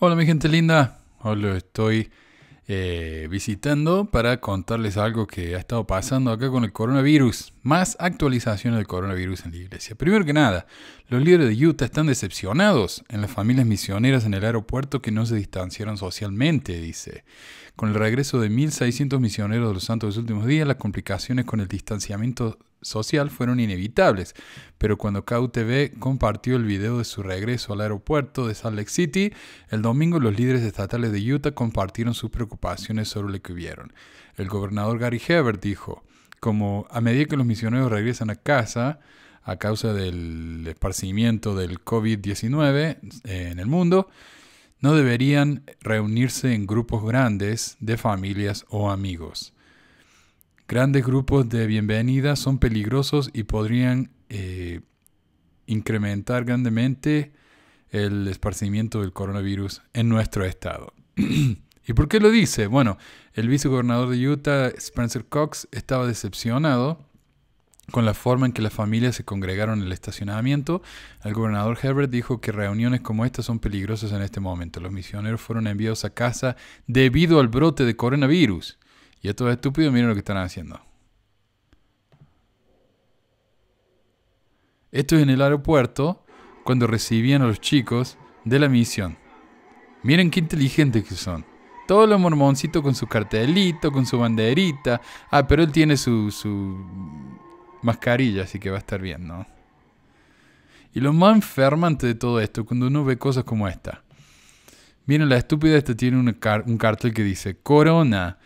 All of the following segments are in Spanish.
Hola mi gente linda, hoy lo estoy eh, visitando para contarles algo que ha estado pasando acá con el coronavirus más actualizaciones del coronavirus en la iglesia. Primero que nada, los líderes de Utah están decepcionados en las familias misioneras en el aeropuerto que no se distanciaron socialmente, dice. Con el regreso de 1.600 misioneros de los santos de los últimos días, las complicaciones con el distanciamiento social fueron inevitables, pero cuando KUTV compartió el video de su regreso al aeropuerto de Salt Lake City, el domingo los líderes estatales de Utah compartieron sus preocupaciones sobre lo que vieron. El gobernador Gary Hebert dijo, como a medida que los misioneros regresan a casa a causa del esparcimiento del COVID-19 eh, en el mundo, no deberían reunirse en grupos grandes de familias o amigos. Grandes grupos de bienvenida son peligrosos y podrían eh, incrementar grandemente el esparcimiento del coronavirus en nuestro estado. ¿Y por qué lo dice? Bueno, el vicegobernador de Utah, Spencer Cox, estaba decepcionado con la forma en que las familias se congregaron en el estacionamiento. El gobernador Herbert dijo que reuniones como estas son peligrosas en este momento. Los misioneros fueron enviados a casa debido al brote de coronavirus. Y a todos estúpidos, miren lo que están haciendo. Esto es en el aeropuerto cuando recibían a los chicos de la misión. Miren qué inteligentes que son. Todos los mormoncitos con su cartelito, con su banderita. Ah, pero él tiene su, su mascarilla, así que va a estar bien, ¿no? Y lo más enfermante de todo esto, cuando uno ve cosas como esta. Miren, la estúpida esta tiene un cartel que dice, Corona,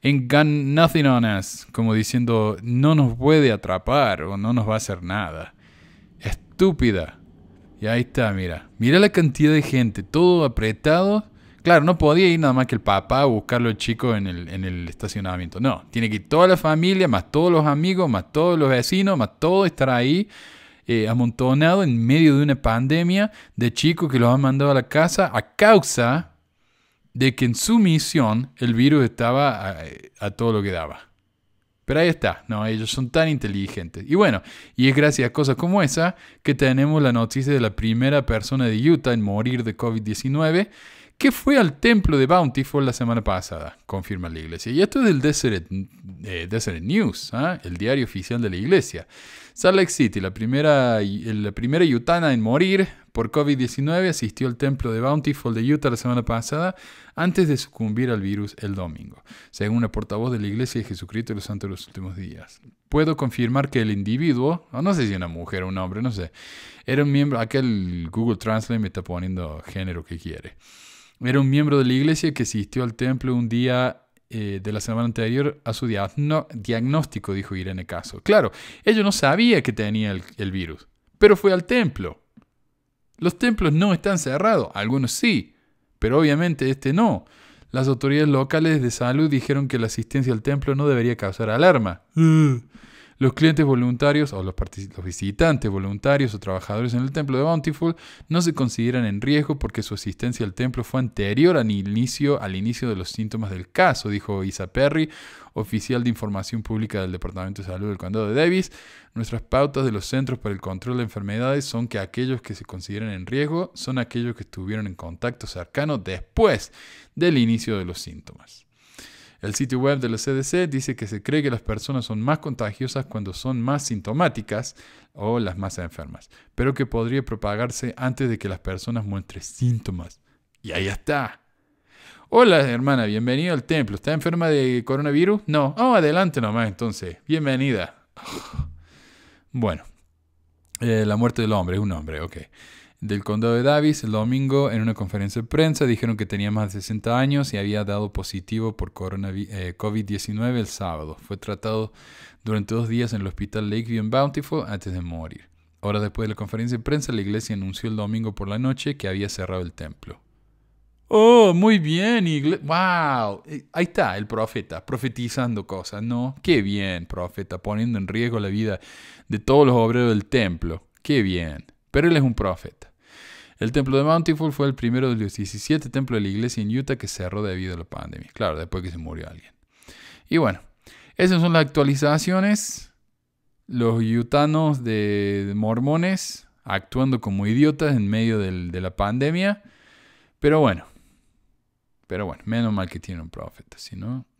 En nothing on us, como diciendo, no nos puede atrapar o no nos va a hacer nada. Estúpida. Y ahí está, mira. Mira la cantidad de gente, todo apretado Claro, no podía ir nada más que el papá a buscarlo al chico en el, en el estacionamiento. No, tiene que ir toda la familia, más todos los amigos, más todos los vecinos, más todo estar ahí eh, amontonado en medio de una pandemia de chicos que los han mandado a la casa a causa de que en su misión el virus estaba a, a, todo lo que daba. Pero ahí está, no, ellos son tan inteligentes. Y bueno, y es gracias a cosas como esa que tenemos la noticia de la primera persona de Utah en morir de COVID-19 que fue al templo de Bountiful la semana pasada, confirma la iglesia. Y esto es del Deseret, eh, News, ¿ah? el diario oficial de la iglesia. Salt Lake City, la primera, la primera yutana en morir por COVID-19, asistió al templo de Bountiful de Utah la semana pasada antes de sucumbir al virus el domingo, según la portavoz de la Iglesia de Jesucristo de los Santos de los Últimos Días. Puedo confirmar que el individuo, no sé si una mujer o un hombre, no sé, era un miembro, aquel Google Translate me está poniendo género que quiere. Era un miembro de la iglesia que asistió al templo un día eh, de la semana anterior a su diagnóstico, dijo Irene Caso. Claro, ellos no sabía que tenía el, el virus, pero fue al templo. Los templos no están cerrados, algunos sí, pero obviamente este no. Las autoridades locales de salud dijeron que la asistencia al templo no debería causar alarma. Mm. Los clientes voluntarios o los, visitantes voluntarios o trabajadores en el templo de Bountiful no se consideran en riesgo porque su asistencia al templo fue anterior al inicio, al inicio de los síntomas del caso, dijo Isa Perry, oficial de información pública del Departamento de Salud del Condado de Davis. Nuestras pautas de los Centros para el Control de Enfermedades son que aquellos que se consideran en riesgo son aquellos que estuvieron en contacto cercano después del inicio de los síntomas. El sitio web de la CDC dice que se cree que las personas son más contagiosas cuando son más sintomáticas o las más enfermas, pero que podría propagarse antes de que las personas muestren síntomas. Y ahí está. Hola hermana, bienvenido al templo. ¿Está enferma de coronavirus? No. Oh, adelante nomás entonces. Bienvenida. Bueno. Eh, la muerte del hombre, un hombre, ok del condado de Davis el domingo en una conferencia de prensa. Dijeron que tenía más de 60 años y había dado positivo por eh, COVID-19 el sábado. Fue tratado durante dos días en el hospital Lakeview en Bountiful antes de morir. Horas después de la conferencia de prensa, la iglesia anunció el domingo por la noche que había cerrado el templo. Oh, muy bien, Wow, eh, ahí está el profeta, profetizando cosas, ¿no? Qué bien, profeta, poniendo en riesgo la vida de todos los obreros del templo. Qué bien, pero él es un profeta. El templo de Mountiful fue el primero de los 17 templos de la iglesia en Utah que cerró debido a la pandemia. Claro, después que se murió alguien. Y bueno, esas son las actualizaciones. Los yutanos de mormones actuando como idiotas en medio de la pandemia. Pero bueno, pero bueno, menos mal que tienen un profeta, si no,